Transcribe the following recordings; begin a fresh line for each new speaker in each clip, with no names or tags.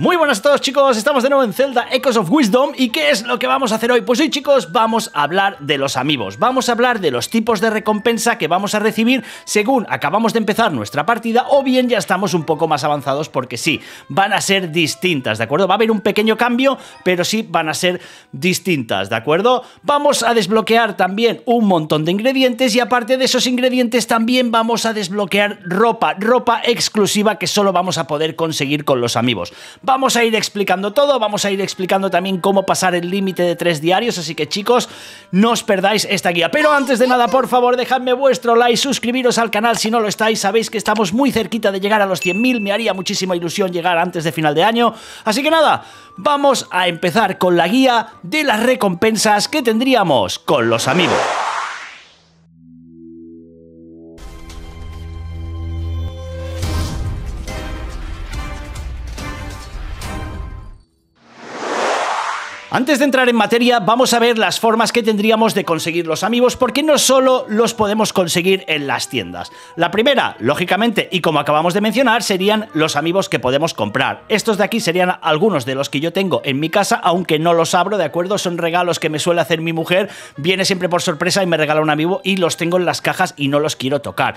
Muy buenas a todos chicos, estamos de nuevo en Zelda Echoes of Wisdom ¿Y qué es lo que vamos a hacer hoy? Pues hoy chicos vamos a hablar de los amigos Vamos a hablar de los tipos de recompensa que vamos a recibir según acabamos de empezar nuestra partida O bien ya estamos un poco más avanzados porque sí, van a ser distintas, ¿de acuerdo? Va a haber un pequeño cambio, pero sí van a ser distintas, ¿de acuerdo? Vamos a desbloquear también un montón de ingredientes Y aparte de esos ingredientes también vamos a desbloquear ropa Ropa exclusiva que solo vamos a poder conseguir con los amigos Vamos a ir explicando todo, vamos a ir explicando también cómo pasar el límite de tres diarios, así que chicos, no os perdáis esta guía. Pero antes de nada, por favor, dejadme vuestro like, suscribiros al canal si no lo estáis, sabéis que estamos muy cerquita de llegar a los 100.000, me haría muchísima ilusión llegar antes de final de año, así que nada, vamos a empezar con la guía de las recompensas que tendríamos con los amigos. Antes de entrar en materia, vamos a ver las formas que tendríamos de conseguir los amigos, porque no solo los podemos conseguir en las tiendas. La primera, lógicamente, y como acabamos de mencionar, serían los amigos que podemos comprar. Estos de aquí serían algunos de los que yo tengo en mi casa, aunque no los abro, ¿de acuerdo? Son regalos que me suele hacer mi mujer, viene siempre por sorpresa y me regala un amigo y los tengo en las cajas y no los quiero tocar.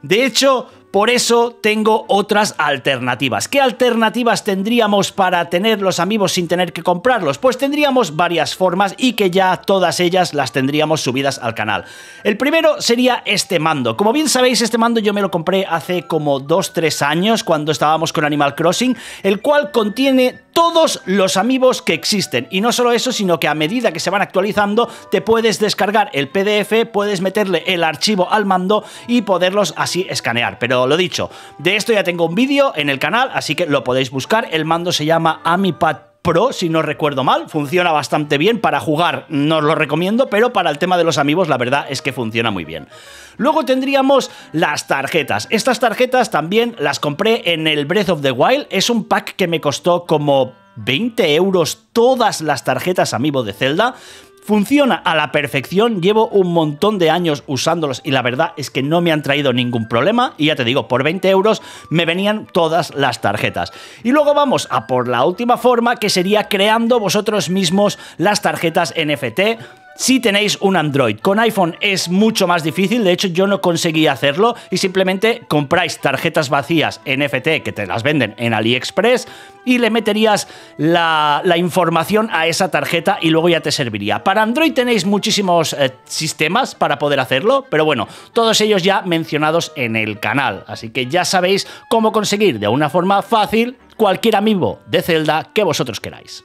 De hecho, por eso tengo otras alternativas. ¿Qué alternativas tendríamos para tener los amigos sin tener que comprarlos? Pues tendríamos varias formas y que ya todas ellas las tendríamos subidas al canal. El primero sería este mando. Como bien sabéis, este mando yo me lo compré hace como 2-3 años cuando estábamos con Animal Crossing, el cual contiene todos los amigos que existen. Y no solo eso, sino que a medida que se van actualizando, te puedes descargar el PDF, puedes meterle el archivo al mando y poderlos así escanear. Pero lo dicho, de esto ya tengo un vídeo en el canal, así que lo podéis buscar. El mando se llama Amipad Pro, si no recuerdo mal. Funciona bastante bien. Para jugar no lo recomiendo, pero para el tema de los amigos la verdad es que funciona muy bien. Luego tendríamos las tarjetas. Estas tarjetas también las compré en el Breath of the Wild. Es un pack que me costó como 20 euros todas las tarjetas amigo de Zelda. Funciona a la perfección, llevo un montón de años usándolos y la verdad es que no me han traído ningún problema y ya te digo, por 20 euros me venían todas las tarjetas. Y luego vamos a por la última forma que sería creando vosotros mismos las tarjetas NFT si tenéis un Android. Con iPhone es mucho más difícil, de hecho yo no conseguí hacerlo y simplemente compráis tarjetas vacías NFT que te las venden en AliExpress y le meterías la, información a esa tarjeta y luego ya te serviría. Para Android tenéis muchísimos eh, sistemas para poder hacerlo, pero bueno, todos ellos ya mencionados en el canal, así que ya sabéis cómo conseguir de una forma fácil cualquier amigo de Zelda que vosotros queráis.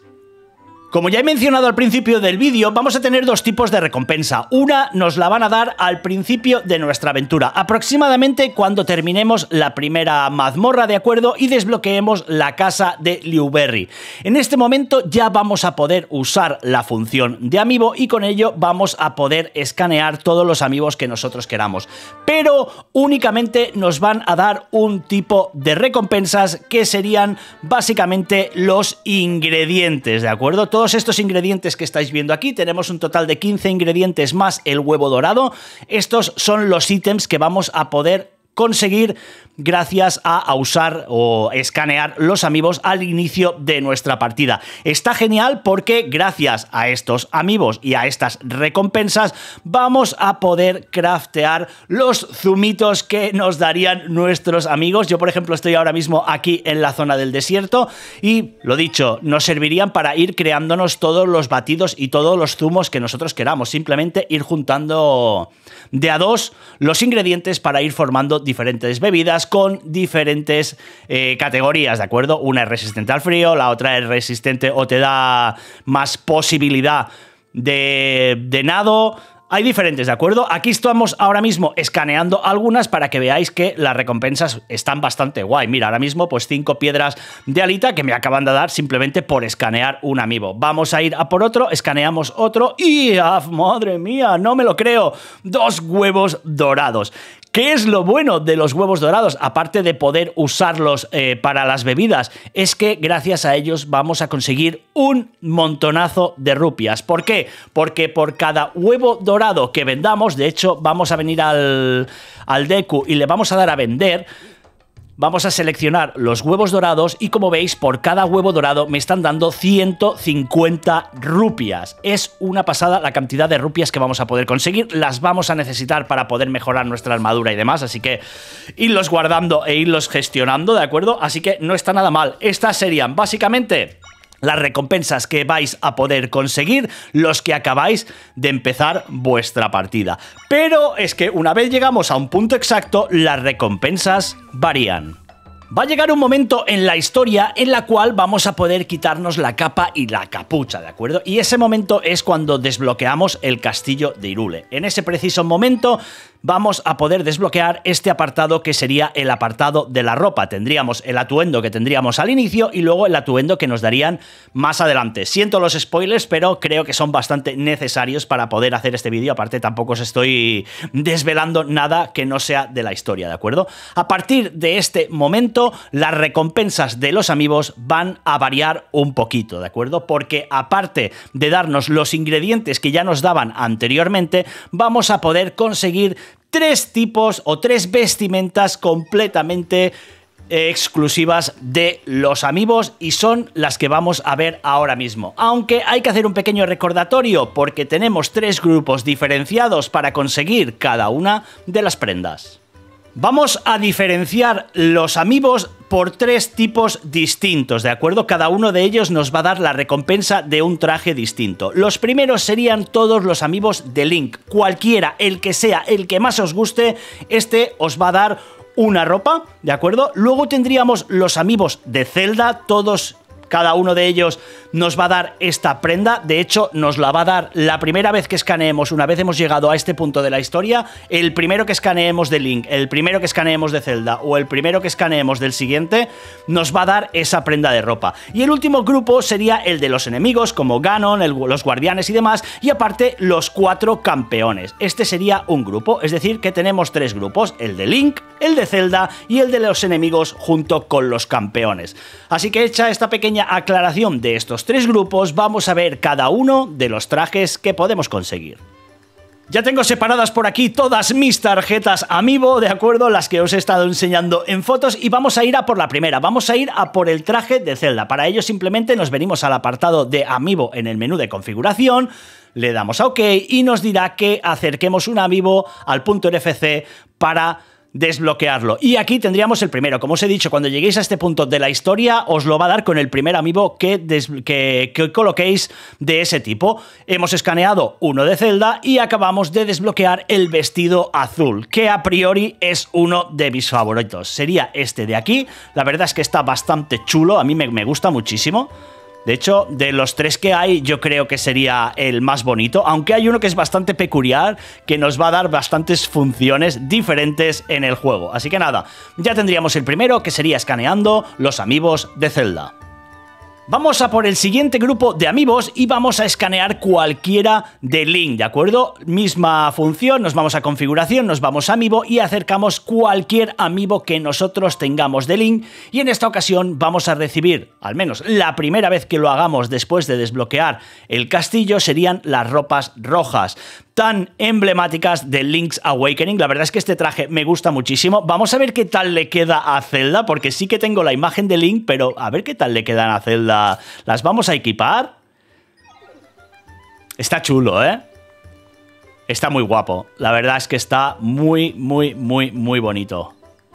Como ya he mencionado al principio del vídeo, vamos a tener dos tipos de recompensa. Una nos la van a dar al principio de nuestra aventura, aproximadamente cuando terminemos la primera mazmorra, ¿de acuerdo? Y desbloqueemos la casa de Liuberry. En este momento ya vamos a poder usar la función de amigo y con ello vamos a poder escanear todos los amigos que nosotros queramos. Pero únicamente nos van a dar un tipo de recompensas que serían básicamente los ingredientes, ¿de acuerdo? todos estos ingredientes que estáis viendo aquí, tenemos un total de 15 ingredientes más el huevo dorado. Estos son los ítems que vamos a poder conseguir gracias a usar o escanear los amigos al inicio de nuestra partida. Está genial porque gracias a estos amigos y a estas recompensas vamos a poder craftear los zumitos que nos darían nuestros amigos. Yo, por ejemplo, estoy ahora mismo aquí en la zona del desierto y, lo dicho, nos servirían para ir creándonos todos los batidos y todos los zumos que nosotros queramos. Simplemente ir juntando de a dos los ingredientes para ir formando diferentes bebidas con diferentes eh, categorías, ¿de acuerdo? Una es resistente al frío, la otra es resistente o te da más posibilidad de, nado. Hay diferentes, ¿de acuerdo? Aquí estamos ahora mismo escaneando algunas para que veáis que las recompensas están bastante guay. Mira, ahora mismo pues cinco piedras de alita que me acaban de dar simplemente por escanear un amigo. Vamos a ir a por otro, escaneamos otro y ¡ah, madre mía! No me lo creo. Dos huevos dorados. ¿Qué es lo bueno de los huevos dorados? Aparte de poder usarlos eh, para las bebidas, es que gracias a ellos vamos a conseguir un montonazo de rupias. ¿Por qué? Porque por cada huevo dorado que vendamos, de hecho, vamos a venir al, al Deku y le vamos a dar a vender Vamos a seleccionar los huevos dorados y como veis, por cada huevo dorado me están dando 150 rupias. Es una pasada la cantidad de rupias que vamos a poder conseguir. Las vamos a necesitar para poder mejorar nuestra armadura y demás, así que irlos guardando e irlos gestionando, ¿de acuerdo? Así que no está nada mal. Estas serían básicamente las recompensas que vais a poder conseguir los que acabáis de empezar vuestra partida. Pero es que una vez llegamos a un punto exacto, las recompensas varían. Va a llegar un momento en la historia en la cual vamos a poder quitarnos la capa y la capucha, ¿de acuerdo? Y ese momento es cuando desbloqueamos el castillo de Irule. En ese preciso momento vamos a poder desbloquear este apartado que sería el apartado de la ropa. Tendríamos el atuendo que tendríamos al inicio y luego el atuendo que nos darían más adelante. Siento los spoilers, pero creo que son bastante necesarios para poder hacer este vídeo. Aparte, tampoco os estoy desvelando nada que no sea de la historia, ¿de acuerdo? A partir de este momento, las recompensas de los amigos van a variar un poquito, ¿de acuerdo? Porque aparte de darnos los ingredientes que ya nos daban anteriormente, vamos a poder conseguir tres tipos o tres vestimentas completamente eh, exclusivas de los amigos y son las que vamos a ver ahora mismo. Aunque hay que hacer un pequeño recordatorio porque tenemos tres grupos diferenciados para conseguir cada una de las prendas. Vamos a diferenciar los amigos por tres tipos distintos, ¿de acuerdo? Cada uno de ellos nos va a dar la recompensa de un traje distinto. Los primeros serían todos los amigos de Link. Cualquiera, el que sea, el que más os guste, este os va a dar una ropa, ¿de acuerdo? Luego tendríamos los amigos de Zelda, todos cada uno de ellos nos va a dar esta prenda. De hecho, nos la va a dar la primera vez que escaneemos, una vez hemos llegado a este punto de la historia, el primero que escaneemos de Link, el primero que escaneemos de Zelda o el primero que escaneemos del siguiente, nos va a dar esa prenda de ropa. Y el último grupo sería el de los enemigos, como Ganon, los guardianes y demás, y aparte los cuatro campeones. Este sería un grupo, es decir, que tenemos tres grupos, el de Link, el de Zelda y el de los enemigos junto con los campeones. Así que hecha esta pequeña aclaración de estos tres grupos, vamos a ver cada uno de los trajes que podemos conseguir. Ya tengo separadas por aquí todas mis tarjetas Amiibo, de acuerdo, las que os he estado enseñando en fotos y vamos a ir a por la primera, vamos a ir a por el traje de Zelda. Para ello simplemente nos venimos al apartado de Amiibo en el menú de configuración, le damos a OK y nos dirá que acerquemos un Amiibo al punto NFC para desbloquearlo. Y aquí tendríamos el primero. Como os he dicho, cuando lleguéis a este punto de la historia, os lo va a dar con el primer amigo que, que, coloquéis de ese tipo. Hemos escaneado uno de celda y acabamos de desbloquear el vestido azul, que a priori es uno de mis favoritos. Sería este de aquí. La verdad es que está bastante chulo, a mí me, me gusta muchísimo. De hecho, de los tres que hay, yo creo que sería el más bonito, aunque hay uno que es bastante peculiar, que nos va a dar bastantes funciones diferentes en el juego. Así que nada, ya tendríamos el primero, que sería escaneando los amigos de Zelda. Vamos a por el siguiente grupo de amigos y vamos a escanear cualquiera de link, ¿de acuerdo? Misma función, nos vamos a configuración, nos vamos a amiibo y acercamos cualquier amiibo que nosotros tengamos de link y en esta ocasión vamos a recibir, al menos la primera vez que lo hagamos después de desbloquear el castillo, serían las ropas rojas tan emblemáticas de Link's Awakening. La verdad es que este traje me gusta muchísimo. Vamos a ver qué tal le queda a Zelda, porque sí que tengo la imagen de Link, pero a ver qué tal le quedan a Zelda. ¿Las vamos a equipar? Está chulo, ¿eh? Está muy guapo. La verdad es que está muy, muy, muy, muy bonito.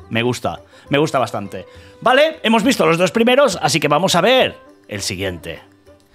Me gusta, me gusta bastante. Vale, hemos visto los dos primeros, así que vamos a ver el siguiente.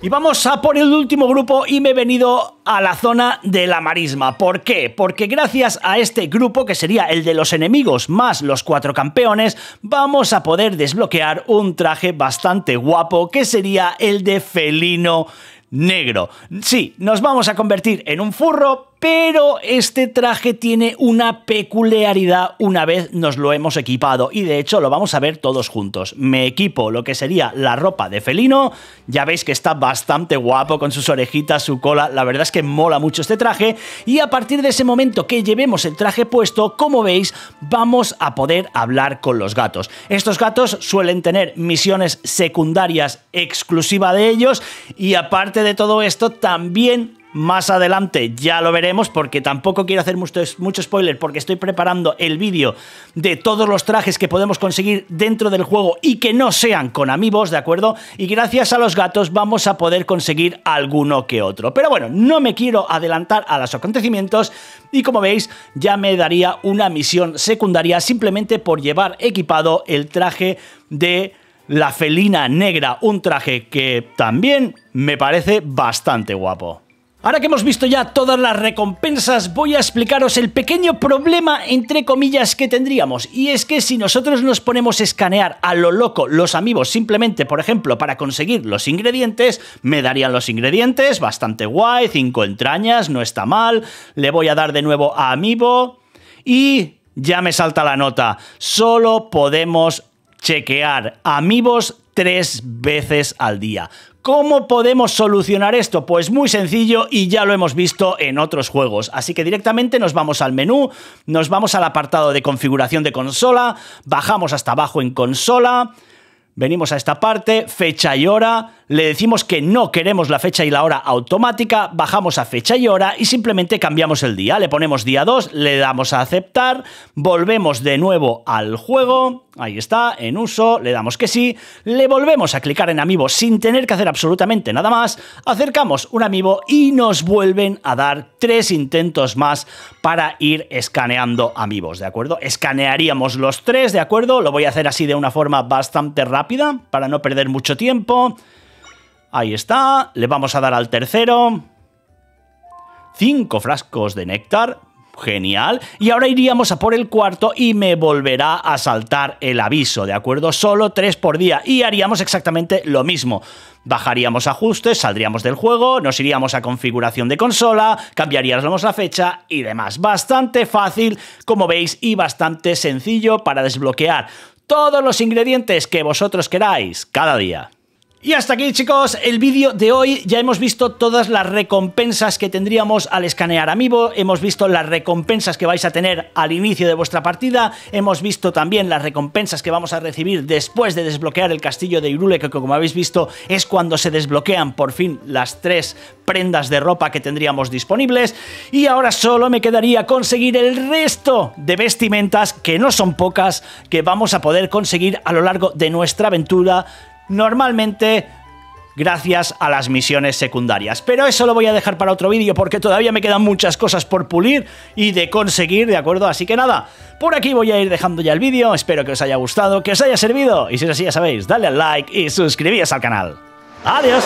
Y vamos a por el último grupo y me he venido a la zona de la marisma. ¿Por qué? Porque gracias a este grupo, que sería el de los enemigos más los cuatro campeones, vamos a poder desbloquear un traje bastante guapo, que sería el de felino negro. Sí, nos vamos a convertir en un furro, pero este traje tiene una peculiaridad una vez nos lo hemos equipado y de hecho lo vamos a ver todos juntos. Me equipo lo que sería la ropa de felino, ya veis que está bastante guapo con sus orejitas, su cola, la verdad es que mola mucho este traje y a partir de ese momento que llevemos el traje puesto, como veis, vamos a poder hablar con los gatos. Estos gatos suelen tener misiones secundarias exclusiva de ellos y aparte de todo esto también más adelante ya lo veremos porque tampoco quiero hacer mucho, spoiler porque estoy preparando el vídeo de todos los trajes que podemos conseguir dentro del juego y que no sean con amigos, ¿de acuerdo? Y gracias a los gatos vamos a poder conseguir alguno que otro. Pero bueno, no me quiero adelantar a los acontecimientos y como veis ya me daría una misión secundaria simplemente por llevar equipado el traje de la felina negra, un traje que también me parece bastante guapo. Ahora que hemos visto ya todas las recompensas, voy a explicaros el pequeño problema, entre comillas, que tendríamos. Y es que si nosotros nos ponemos a escanear a lo loco los amigos simplemente, por ejemplo, para conseguir los ingredientes, me darían los ingredientes, bastante guay, cinco entrañas, no está mal, le voy a dar de nuevo a amigo y ya me salta la nota. Solo podemos chequear amigos tres veces al día. ¿Cómo podemos solucionar esto? Pues muy sencillo y ya lo hemos visto en otros juegos. Así que directamente nos vamos al menú, nos vamos al apartado de configuración de consola, bajamos hasta abajo en consola, venimos a esta parte, fecha y hora, le decimos que no queremos la fecha y la hora automática, bajamos a fecha y hora y simplemente cambiamos el día. Le ponemos día 2, le damos a aceptar, volvemos de nuevo al juego, ahí está, en uso, le damos que sí, le volvemos a clicar en amiibo sin tener que hacer absolutamente nada más, acercamos un amiibo y nos vuelven a dar tres intentos más para ir escaneando amigos, ¿de acuerdo? Escanearíamos los tres, ¿de acuerdo? Lo voy a hacer así de una forma bastante rápida para no perder mucho tiempo. Ahí está, le vamos a dar al tercero. Cinco frascos de néctar, genial. Y ahora iríamos a por el cuarto y me volverá a saltar el aviso, ¿de acuerdo? Solo tres por día y haríamos exactamente lo mismo. Bajaríamos ajustes, saldríamos del juego, nos iríamos a configuración de consola, cambiaríamos la fecha y demás. Bastante fácil, como veis, y bastante sencillo para desbloquear todos los ingredientes que vosotros queráis cada día. Y hasta aquí chicos el vídeo de hoy, ya hemos visto todas las recompensas que tendríamos al escanear Amiibo, hemos visto las recompensas que vais a tener al inicio de vuestra partida, hemos visto también las recompensas que vamos a recibir después de desbloquear el castillo de Irule, que como habéis visto es cuando se desbloquean por fin las tres prendas de ropa que tendríamos disponibles, y ahora solo me quedaría conseguir el resto de vestimentas, que no son pocas, que vamos a poder conseguir a lo largo de nuestra aventura normalmente gracias a las misiones secundarias. Pero eso lo voy a dejar para otro vídeo porque todavía me quedan muchas cosas por pulir y de conseguir, ¿de acuerdo? Así que nada, por aquí voy a ir dejando ya el vídeo, espero que os haya gustado, que os haya servido y si es así ya sabéis, dale al like y suscribíos al canal. ¡Adiós!